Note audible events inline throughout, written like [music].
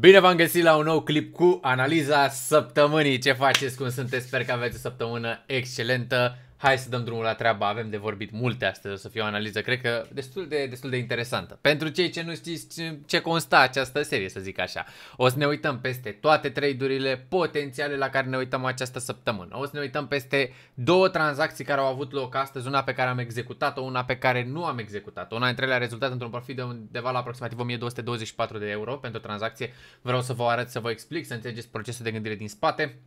Bine v-am găsit la un nou clip cu analiza săptămânii. Ce faceți? Cum sunteți? Sper că aveți o săptămână excelentă hai să dăm drumul la treabă, avem de vorbit multe astăzi, o să fie o analiză, cred că destul de, destul de interesantă. Pentru cei ce nu știți ce consta această serie, să zic așa, o să ne uităm peste toate trade-urile potențiale la care ne uităm această săptămână. O să ne uităm peste două tranzacții care au avut loc astăzi, una pe care am executat-o, una pe care nu am executat-o. Una dintre ele a rezultat într-un profit de undeva la aproximativ 1224 de euro pentru tranzacție. Vreau să vă arăt, să vă explic, să înțelegeți procesul de gândire din spate.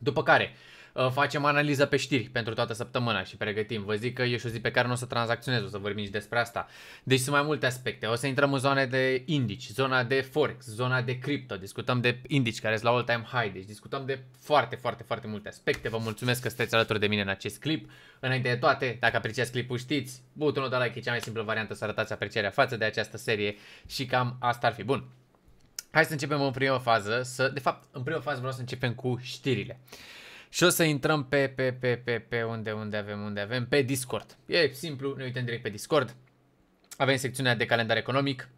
După care, Uh, facem analiză pe știri pentru toată săptămâna și pregătim. Vă zic că e și o zi pe care nu o să tranzacționez, o să vorbim și despre asta. Deci sunt mai multe aspecte. O să intrăm în zone de indici, zona de forex, zona de cripto, discutăm de indici care sunt la all-time high, deci discutăm de foarte, foarte, foarte multe aspecte. Vă mulțumesc că sunteți alături de mine în acest clip. Înainte de toate, dacă apreciați clipul, știți, butonul de like e cea mai simplă variantă să arătați aprecierea față de această serie și cam asta ar fi. Bun, Hai să începem în prima fază, să, de fapt, în prima fază vreau să începem cu știrile și o să intrăm pe, pe, pe, pe, pe unde, unde avem, unde avem, pe Discord. E simplu, ne uităm direct pe Discord. Avem secțiunea de calendar economic,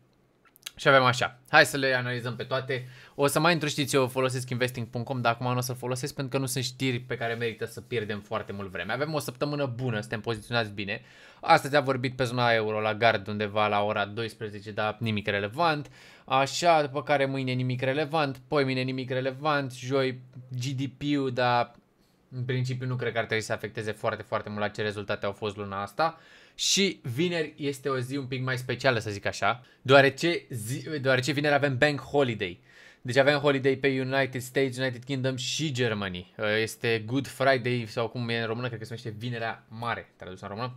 și avem așa, hai să le analizăm pe toate. O să mai intru, știți, eu folosesc investing.com, dar acum nu o să folosesc pentru că nu sunt știri pe care merită să pierdem foarte mult vreme. Avem o săptămână bună, suntem poziționați bine. Astăzi a vorbit pe zona euro la gard undeva la ora 12, dar nimic relevant. Așa, după care mâine nimic relevant, poi mine nimic relevant, joi GDP-ul, dar în principiu nu cred că ar trebui să afecteze foarte, foarte mult la ce rezultate au fost luna asta. Și vineri este o zi un pic mai specială, să zic așa, deoarece, zi, deoarece vineri avem Bank Holiday. Deci avem holiday pe United States, United Kingdom și Germany. Este Good Friday sau cum e în română, cred că se numește Vinerea Mare, tradus în română.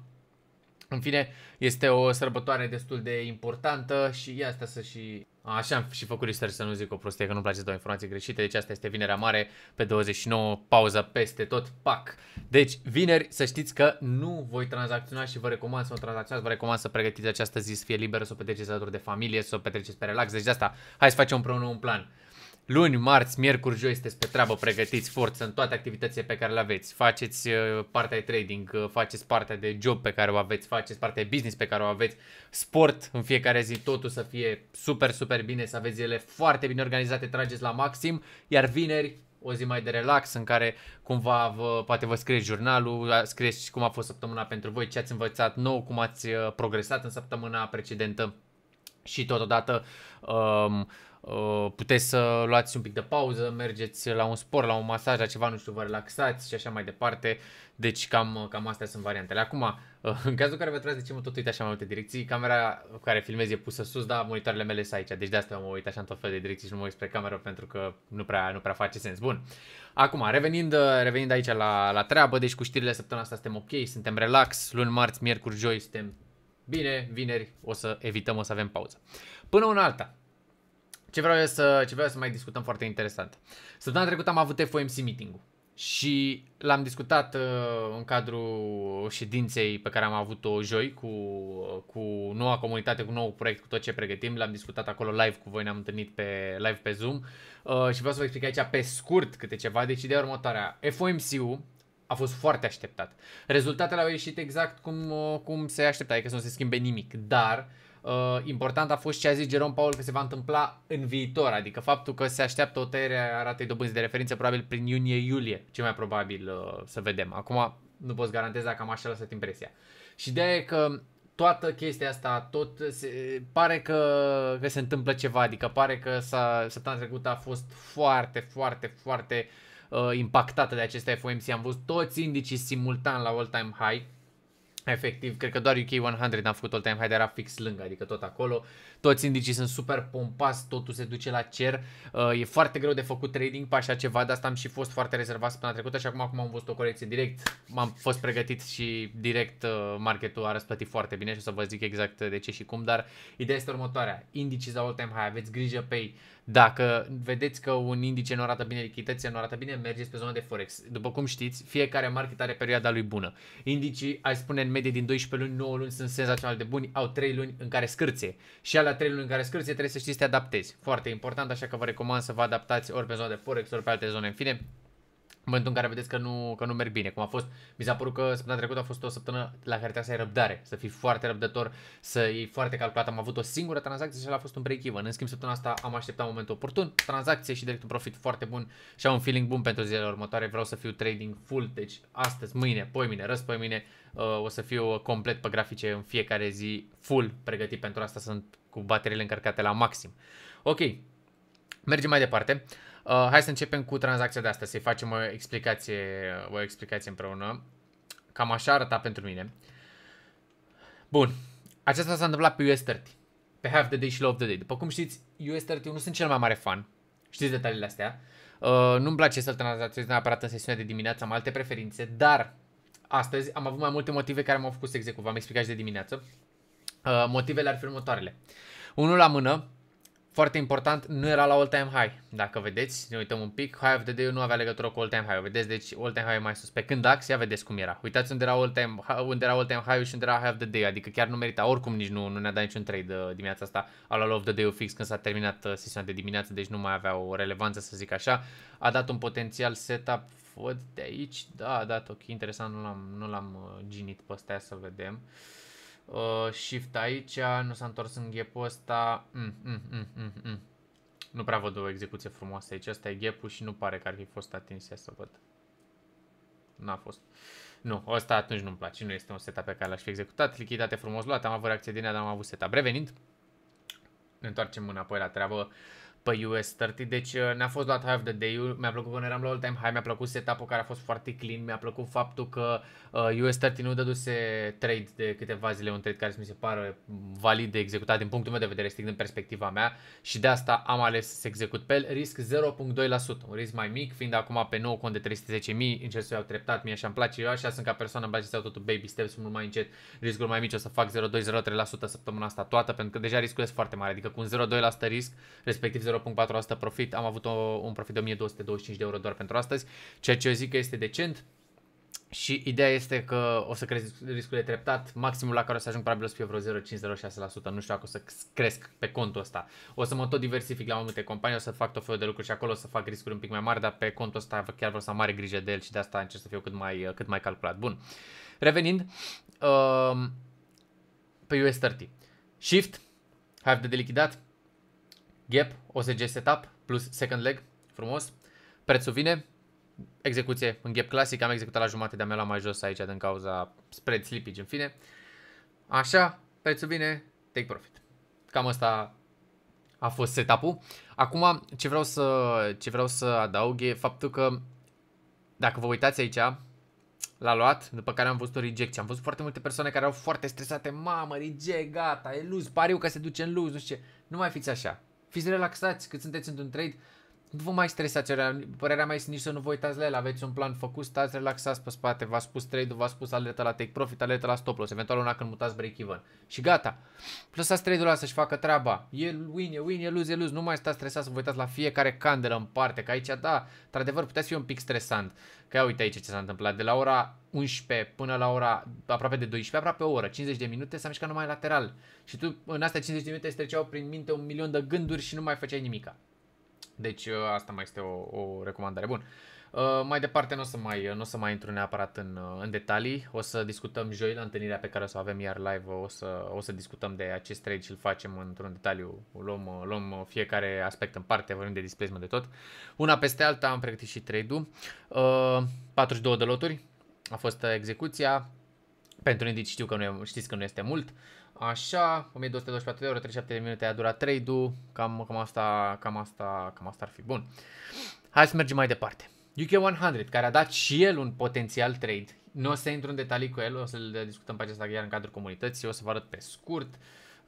În fine, este o sărbătoare destul de importantă și ia asta să și... Așa am și făcut research să nu zic o prostie, că nu-mi place să dau informații greșite. Deci asta este vinerea mare, pe 29, pauza peste tot, pac. Deci, vineri, să știți că nu voi tranzacționa și vă recomand să o tranzacționați, vă recomand să pregătiți această zi să fie liberă, să o petreceți alături de familie, să o petreceți pe relax. Deci de asta, hai să facem împreună un plan luni, marți, miercuri, joi sunteți pe treabă, pregătiți forță în toate activitățile pe care le aveți. Faceți uh, partea de trading, uh, faceți partea de job pe care o aveți, faceți partea de business pe care o aveți, sport în fiecare zi, totul să fie super, super bine, să aveți ele foarte bine organizate, trageți la maxim, iar vineri o zi mai de relax în care cumva vă, poate vă scrieți jurnalul, scrieți cum a fost săptămâna pentru voi, ce ați învățat nou, cum ați uh, progresat în săptămâna precedentă și totodată um, Uh, puteți să luați un pic de pauză, mergeți la un sport, la un masaj, la ceva, nu știu, vă relaxați și așa mai departe. Deci cam, cam astea sunt variantele. Acum, uh, în cazul în care vă trebuie de ce mă tot uit așa mai multe direcții, camera cu care filmez e pusă sus, dar monitoarele mele sunt aici. Deci de asta mă uit așa în tot felul de direcții și nu mă uit spre cameră pentru că nu prea, nu prea face sens. Bun. Acum, revenind, uh, revenind aici la, la treabă, deci cu știrile săptămâna asta suntem ok, suntem relax, luni, marți, miercuri, joi suntem bine, vineri o să evităm, o să avem pauză. Până una alta, ce vreau eu să, ce vreau să mai discutăm foarte interesant. Săptămâna trecută am avut FOMC meeting-ul și l-am discutat uh, în cadrul ședinței pe care am avut-o joi cu, uh, cu noua comunitate, cu nou proiect, cu tot ce pregătim. L-am discutat acolo live cu voi, ne-am întâlnit pe live pe Zoom uh, și vreau să vă explic aici pe scurt câte ceva. Deci ideea următoarea, FOMC-ul a fost foarte așteptat. Rezultatele au ieșit exact cum, uh, cum se aștepta, adică să nu se schimbe nimic, dar Uh, important a fost ce a zis Jerome Paul că se va întâmpla în viitor, adică faptul că se așteaptă o tăiere a ratei dobânzii de referință probabil prin iunie-iulie, ce mai probabil uh, să vedem. Acum nu pot garantez dacă am așa lăsat impresia. Și de e că toată chestia asta, tot se, pare că, că se întâmplă ceva, adică pare că s-a, săptămâna trecută a fost foarte, foarte, foarte uh, impactată de aceste FOMC. Am văzut toți indicii simultan la all-time high, Efectiv, cred că doar UK 100 n-a făcut all-time high, dar era fix lângă, adică tot acolo. Toți indicii sunt super pompați, totul se duce la cer. Uh, e foarte greu de făcut trading pe așa ceva, de asta am și fost foarte rezervat până trecută și acum, acum am văzut o corecție direct. M-am fost pregătit și direct uh, marketul a răsplătit foarte bine și o să vă zic exact de ce și cum, dar ideea este următoarea. Indicii la all-time high, aveți grijă pe ei. Dacă vedeți că un indice nu arată bine, lichiditățile nu arată bine, mergeți pe zona de Forex. După cum știți, fiecare market are perioada lui bună. Indicii, ai spune, în medie din 12 luni, 9 luni sunt senzațional de buni, au 3 luni în care scârțe. Și la 3 luni în care scârțe, trebuie să știți să te adaptezi. Foarte important, așa că vă recomand să vă adaptați ori pe zona de Forex, ori pe alte zone. În fine, momentul în care vedeți că nu, că nu merg bine, cum a fost, mi s-a părut că săptămâna trecută a fost o săptămână la care trebuie să ai răbdare, să fii foarte răbdător, să iei foarte calculat. Am avut o singură tranzacție și a fost un break-even. În schimb, săptămâna asta am așteptat momentul oportun, tranzacție și direct un profit foarte bun și am un feeling bun pentru zilele următoare. Vreau să fiu trading full, deci astăzi, mâine, poi mine, răs poi mine, uh, o să fiu complet pe grafice în fiecare zi, full pregătit pentru asta, sunt cu bateriile încărcate la maxim. Ok, mergem mai departe. Uh, Uh, hai să începem cu tranzacția de astăzi, să-i facem o explicație, o explicație împreună. Cam așa arăta pentru mine. Bun, aceasta s-a întâmplat pe US30, pe half the day și low 8 the day. După cum știți, US30 nu sunt cel mai mare fan, știți detaliile astea. Uh, nu-mi place să-l tranzacționez neapărat în sesiunea de dimineață, am alte preferințe, dar astăzi am avut mai multe motive care m-au făcut să execut, v-am explicat și de dimineață. Uh, motivele ar fi următoarele. Unul la mână, foarte important, nu era la all-time high. Dacă vedeți, ne uităm un pic, High of the Day nu avea legătură cu all-time high. Vedeți, deci all-time high e mai sus. Pe când DAX, ia vedeți cum era. Uitați unde era all-time unde era all-time high și unde era High of the Day. Adică chiar nu merita. Oricum nici nu, nu ne-a dat niciun trade uh, dimineața asta. A luat of the Day fix când s-a terminat uh, sesiunea de dimineață, deci nu mai avea o relevanță, să zic așa. A dat un potențial setup văd de aici. Da, a dat ok, interesant, nu l-am uh, ginit pe ăsta, să vedem. Uh, Uh, shift aici, nu s-a întors în gap ăsta. Mm, mm, mm, mm, mm. Nu prea văd o execuție frumoasă aici. Asta e gap și nu pare că ar fi fost atins. Ia să văd. N-a fost. Nu, ăsta atunci nu-mi place. Nu este un setup pe care l-aș fi executat. Lichidate frumos luat. Am avut reacție din ea, dar am avut setup. Revenind, ne întoarcem înapoi la treabă. Uh, pe US 30, deci uh, ne-a fost luat High of the day mi-a plăcut că nu eram la all-time high, mi-a plăcut setup-ul care a fost foarte clean, mi-a plăcut faptul că uh, US 30 nu dăduse trade de câteva zile, un trade care mi se pare valid de executat din punctul meu de vedere, stic din perspectiva mea și de asta am ales să execut pe el, risc 0.2%, un risc mai mic, fiind acum pe nou cont de 310.000, încerc să iau treptat, mie așa îmi place, eu așa sunt ca persoană, îmi place să iau totul baby steps, mult mai încet, riscul mai mic, o să fac 0.2-0.3% săptămâna asta toată, pentru că deja riscul este foarte mare, adică cu un 0.2% risc, respectiv 0,4% profit, am avut o, un profit de 1225 de euro doar pentru astăzi, ceea ce eu zic că este decent. Și ideea este că o să cresc riscul de treptat, maximul la care o să ajung probabil o să fie vreo 0,5-0,6%, nu știu dacă o să cresc pe contul ăsta. O să mă tot diversific la mai multe companii, o să fac tot felul de lucruri și acolo o să fac riscuri un pic mai mari, dar pe contul ăsta chiar vreau să am mare grijă de el și de asta încerc să fiu cât mai, cât mai calculat. Bun, revenind um, pe US30, Shift, Have de delichidat, Gap, OSG setup plus second leg, frumos. Prețul vine, execuție în gap clasic, am executat la jumate, de-a mea la mai jos aici din cauza spread slippage, în fine. Așa, prețul vine, take profit. Cam asta a fost setup-ul. Acum, ce vreau, să, ce vreau să adaug e faptul că, dacă vă uitați aici, l-a luat, după care am văzut o reject. Am văzut foarte multe persoane care au fost foarte stresate, mamă, reject, gata, e luz, pariu că se duce în luz, nu știu ce. Nu mai fiți așa. Fiți relaxați cât sunteți într-un trade, nu vă mai stresați, părerea mea este nici să nu vă uitați la el, aveți un plan făcut, stați relaxați pe spate, v-a spus trade-ul, v-a spus alertă la take profit, alertă la stop loss, eventual una când mutați break-even și gata. Lăsați trade-ul ăla să-și facă treaba, e win, e win, e lose, e lose, nu mai stați stresați să vă uitați la fiecare candelă în parte, că aici, da, într-adevăr puteți fi un pic stresant, că ia uite aici ce s-a întâmplat, de la ora 11 până la ora aproape de 12, aproape o oră, 50 de minute, s-a mișcat numai lateral și tu în astea 50 de minute îți treceau prin minte un milion de gânduri și nu mai făceai nimica. Deci uh, asta mai este o, o recomandare. Bun. Uh, mai departe nu o să mai, uh, nu o să mai intru neapărat în, în detalii. O să discutăm joi la întâlnirea pe care o să avem iar live. O să, o să discutăm de acest trade și îl facem într-un detaliu. Luăm, luăm fiecare aspect în parte, vorbim de displacement de tot. Una peste alta am pregătit și trade-ul. 42 de loturi a fost execuția. Pentru indici știu că nu e, știți că nu este mult. Așa, 1224 de euro, 37 de minute a durat trade-ul. Cam, cam, asta, cam, asta, cam asta ar fi bun. Hai să mergem mai departe. UK100, care a dat și el un potențial trade. Nu o să intru în detalii cu el, o să-l discutăm pe acesta chiar în cadrul comunității, o să vă arăt pe scurt. Uh,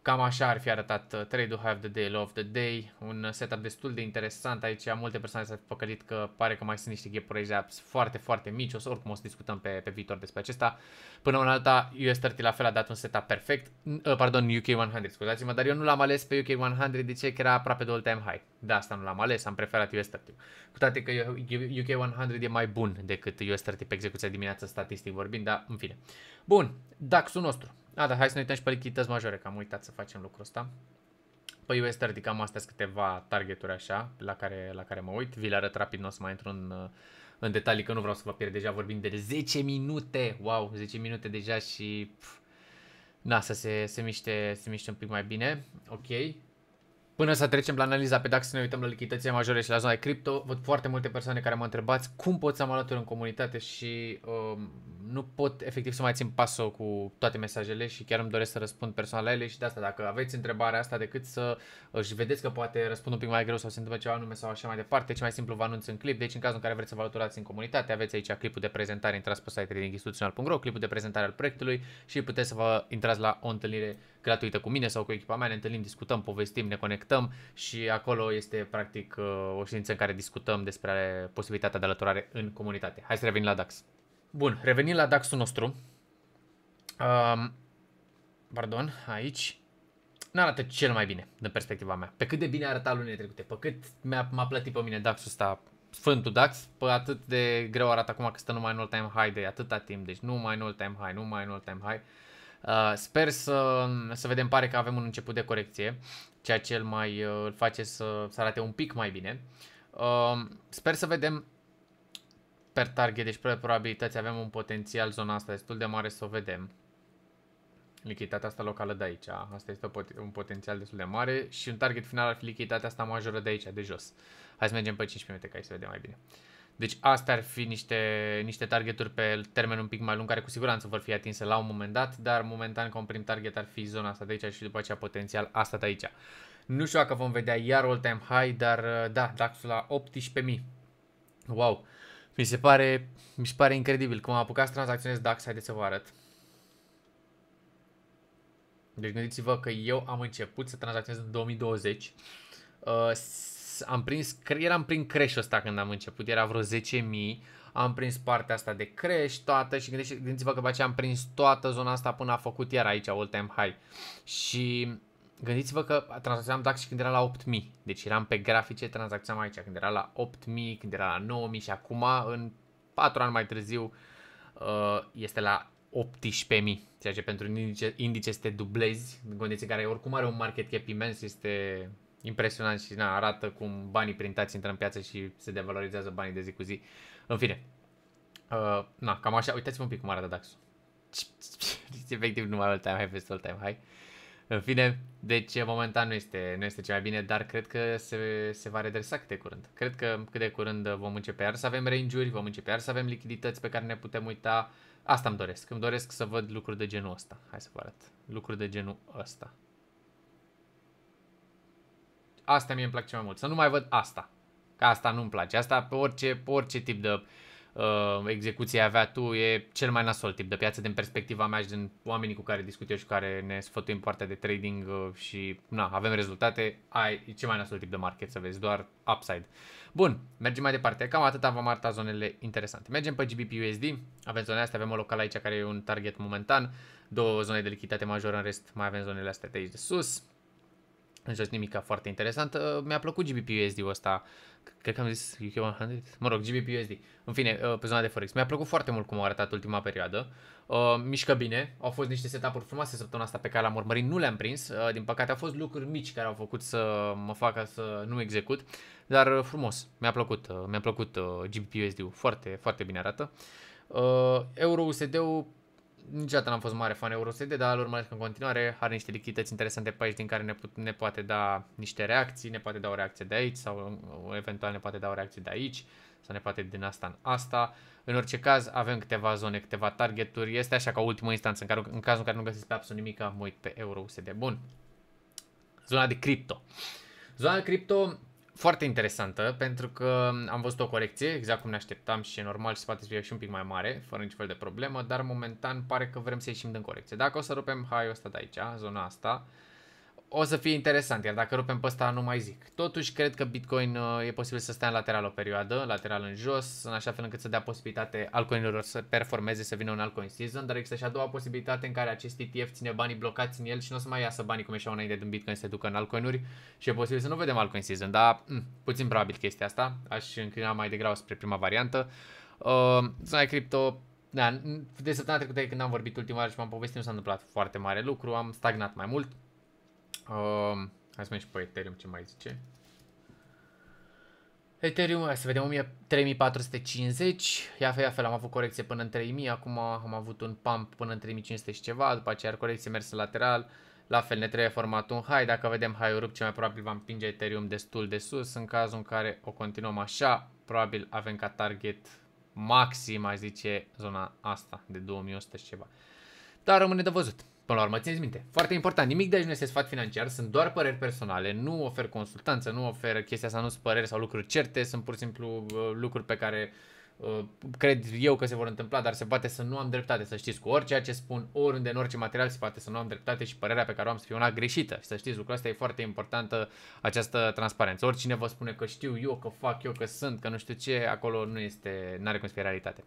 Cam așa ar fi arătat uh, Trade to Have the Day, of the Day, un setup destul de interesant aici, multe persoane s-au păcălit că pare că mai sunt niște gap apps foarte, foarte mici, o să, oricum o să discutăm pe, pe viitor despre acesta. Până în alta, US30 la fel a dat un setup perfect, uh, pardon, UK100, scuzați-mă, dar eu nu l-am ales pe UK100, de ce? Că era aproape de all-time high. De da, asta nu l-am ales, am preferat US30. Cu toate că UK100 e mai bun decât US30 pe execuția dimineața statistic vorbind, dar în fine. Bun, DAX-ul nostru. A, da, dar hai să ne uităm și pe lichidități majore, că am uitat să facem lucrul ăsta. Pe păi US ridicam astăzi astea câteva targeturi așa, la care, la care mă uit. Vi le arăt rapid, nu o să mai intru în, în detalii, că nu vreau să vă pierd. Deja vorbim de 10 minute, wow, 10 minute deja și... Pf, na, să se, se, miște, se miște un pic mai bine, ok. Până să trecem la analiza pe DAX, să ne uităm la lichiditățile majore și la zona de cripto, văd foarte multe persoane care mă întrebați cum pot să mă alătur în comunitate și um, nu pot efectiv să mai țin pasul cu toate mesajele și chiar îmi doresc să răspund personal la ele și de asta dacă aveți întrebarea asta decât să își uh, vedeți că poate răspund un pic mai greu sau se întâmplă ceva anume sau așa mai departe, ce mai simplu vă anunț în clip, deci în cazul în care vreți să vă alăturați în comunitate, aveți aici clipul de prezentare, intrați pe site instituțional.ro, clipul de prezentare al proiectului și puteți să vă intrați la o întâlnire gratuită cu mine sau cu echipa mea, ne întâlnim, discutăm, povestim, ne conectăm discutăm și acolo este practic uh, o ședință în care discutăm despre posibilitatea de alăturare în comunitate. Hai să revenim la DAX. Bun, revenim la DAX-ul nostru. Um, pardon, aici nu arată cel mai bine, din perspectiva mea. Pe cât de bine arăta lunile trecute, pe cât m-a, m-a plătit pe mine DAX-ul ăsta, sfântul DAX, pe atât de greu arată acum că stă numai în all-time high de atâta timp, deci numai în all-time high, numai în all-time high. Uh, sper să, să vedem, pare că avem un început de corecție, ceea ce îl mai uh, îl face să, să arate un pic mai bine. Uh, sper să vedem per target, deci pe probabilități avem un potențial zona asta destul de mare să o vedem. Lichiditatea asta locală de aici, asta este un potențial destul de mare și un target final ar fi lichiditatea asta majoră de aici, de jos. Hai să mergem pe 15 minute ca să vedem mai bine. Deci astea ar fi niște, niște targeturi pe termen un pic mai lung, care cu siguranță vor fi atinse la un moment dat, dar momentan ca un prim target ar fi zona asta de aici și după aceea potențial asta de aici. Nu știu dacă vom vedea iar all-time high, dar uh, da, dax la 18.000. Wow! Mi se pare, mi se pare incredibil cum am apucat să tranzacționez DAX, haideți să vă arăt. Deci gândiți-vă că eu am început să tranzacționez în 2020. Uh, am prins, eram prin creșul ăsta când am început, era vreo 10.000, am prins partea asta de creș toată și gândiți-vă că după am prins toată zona asta până a făcut iar aici all time high. Și gândiți-vă că tranzacționam DAX și când era la 8.000, deci eram pe grafice, tranzacționam aici când era la 8.000, când era la 9.000 și acum în 4 ani mai târziu uh, este la 18.000, ceea ce pentru un indice, indice este dublezi, în condiții care oricum are un market cap imens, este impresionant și na, arată cum banii printați intră în piață și se devalorizează banii de zi cu zi. În fine, uh, na, cam așa, uitați-vă un pic cum arată dax [laughs] Efectiv Efectiv mai all time high peste all time high. În fine, deci momentan nu este, nu este cel mai bine, dar cred că se, se va redresa cât de curând. Cred că cât de curând vom începe iar să avem range vom începe iar să avem lichidități pe care ne putem uita. Asta îmi doresc. Îmi doresc să văd lucruri de genul ăsta. Hai să vă arăt. Lucruri de genul ăsta. Asta mie îmi place mai mult. Să nu mai văd asta. Că asta nu-mi place. Asta pe orice, pe orice tip de uh, execuție avea tu e cel mai nasol tip de piață din perspectiva mea și din oamenii cu care discut eu și care ne sfătuim partea de trading uh, și na, avem rezultate, ai e cel mai nasol tip de market să vezi, doar upside. Bun, mergem mai departe. Cam atât v-am arătat zonele interesante. Mergem pe GBPUSD. avem zonele astea, avem o locală aici care e un target momentan, două zone de lichiditate majoră, în rest mai avem zonele astea de aici de sus. Nu jos nimica foarte interesant. Uh, mi-a plăcut GBPUSD-ul ăsta. Cred că am zis UK 100? Mă rog, GBPUSD. În fine, uh, pe zona de Forex. Mi-a plăcut foarte mult cum a arătat ultima perioadă. Uh, mișcă bine. Au fost niște setup-uri frumoase săptămâna asta pe care l-am urmărit. Nu le-am prins. Din păcate au fost lucruri mici care au făcut să mă facă să nu execut. Dar frumos. Mi-a plăcut. Mi-a plăcut GBPUSD-ul. Foarte, foarte bine arată. Euro USD-ul niciodată n-am fost mare fan EuroSD, dar îl urmăresc în continuare. Are niște lichidități interesante pe aici din care ne, put, ne poate da niște reacții, ne poate da o reacție de aici sau uh, eventual ne poate da o reacție de aici sau ne poate din asta în asta. În orice caz avem câteva zone, câteva targeturi. Este așa ca ultimă instanță în, care, în cazul în care nu găsesc pe absolut nimic, mă uit pe EuroSD. Bun. Zona de cripto. Zona de cripto foarte interesantă pentru că am văzut o corecție, exact cum ne așteptam și e normal și poate să fie și un pic mai mare, fără niciun fel de problemă, dar momentan pare că vrem să ieșim din corecție. Dacă o să rupem haiul ăsta de aici, zona asta, o să fie interesant, iar dacă rupem pe ăsta nu mai zic. Totuși, cred că Bitcoin uh, e posibil să stea în lateral o perioadă, lateral în jos, în așa fel încât să dea posibilitate altcoinilor să performeze, să vină un altcoin season, dar există și a doua posibilitate în care acest ETF ține banii blocați în el și nu o să mai iasă banii cum ieșeau înainte din Bitcoin să se ducă în altcoinuri și e posibil să nu vedem altcoin season, dar m- mm, puțin probabil chestia asta, aș înclina mai degrabă spre prima variantă. Uh, zona cripto da, de săptămâna trecută când am vorbit ultima oară și m-am povestit, nu s-a întâmplat foarte mare lucru, am stagnat mai mult, Um, hai să mergem pe Ethereum, ce mai zice. Ethereum, hai să vedem, 3450, ia fel, ia fel, am avut corecție până în 3000, acum am avut un pump până în 3500 și ceva, după aceea corecție mers lateral, la fel ne trebuie format un high, dacă vedem high-ul rup, ce mai probabil va împinge Ethereum destul de sus, în cazul în care o continuăm așa, probabil avem ca target maxim, aș zice, zona asta de 2100 și ceva. Dar rămâne de văzut. Până la urmă, țineți minte, foarte important, nimic de aici nu este sfat financiar, sunt doar păreri personale, nu ofer consultanță, nu ofer chestia asta, nu sunt păreri sau lucruri certe, sunt pur și simplu uh, lucruri pe care uh, cred eu că se vor întâmpla, dar se poate să nu am dreptate, să știți cu orice ce spun, oriunde, în orice material, se poate să nu am dreptate și părerea pe care o am să fie una greșită. Și să știți, lucrul ăsta e foarte importantă, această transparență. Oricine vă spune că știu eu, că fac eu, că sunt, că nu știu ce, acolo nu este, n-are cum să fie realitate.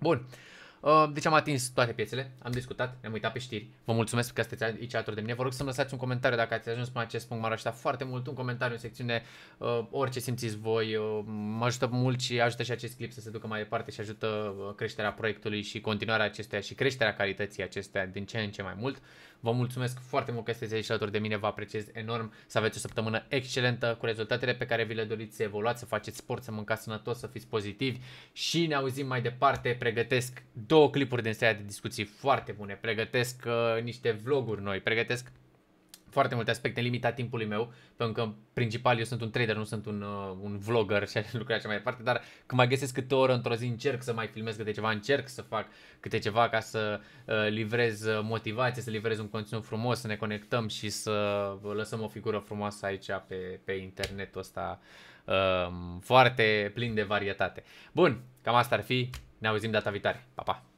Bun. Uh, Uh, deci am atins toate piețele, am discutat, ne-am uitat pe știri. Vă mulțumesc că sunteți aici alături de mine. Vă rog să-mi lăsați un comentariu dacă ați ajuns până acest punct. M-ar ajuta foarte mult un comentariu în secțiune, uh, orice simțiți voi. Uh, mă ajută mult și ajută și acest clip să se ducă mai departe și ajută creșterea proiectului și continuarea acestuia și creșterea calității acestea din ce în ce mai mult. Vă mulțumesc foarte mult că sunteți aici alături de mine, vă apreciez enorm, să aveți o săptămână excelentă cu rezultatele pe care vi le doriți să evoluați, să faceți sport, să mâncați sănătos, să fiți pozitivi și ne auzim mai departe. Pregătesc două clipuri din seria de discuții foarte bune, pregătesc uh, niște vloguri noi, pregătesc foarte multe aspecte în limita timpului meu, pentru că principal eu sunt un trader, nu sunt un, uh, un vlogger [laughs] și lucruri așa mai departe, dar când mai găsesc câte o oră într-o zi încerc să mai filmez câte ceva, încerc să fac câte ceva ca să uh, livrez uh, motivație, să livrez un conținut frumos, să ne conectăm și să lăsăm o figură frumoasă aici pe, pe internetul ăsta uh, foarte plin de varietate. Bun, cam asta ar fi, ne auzim data viitoare, pa, pa!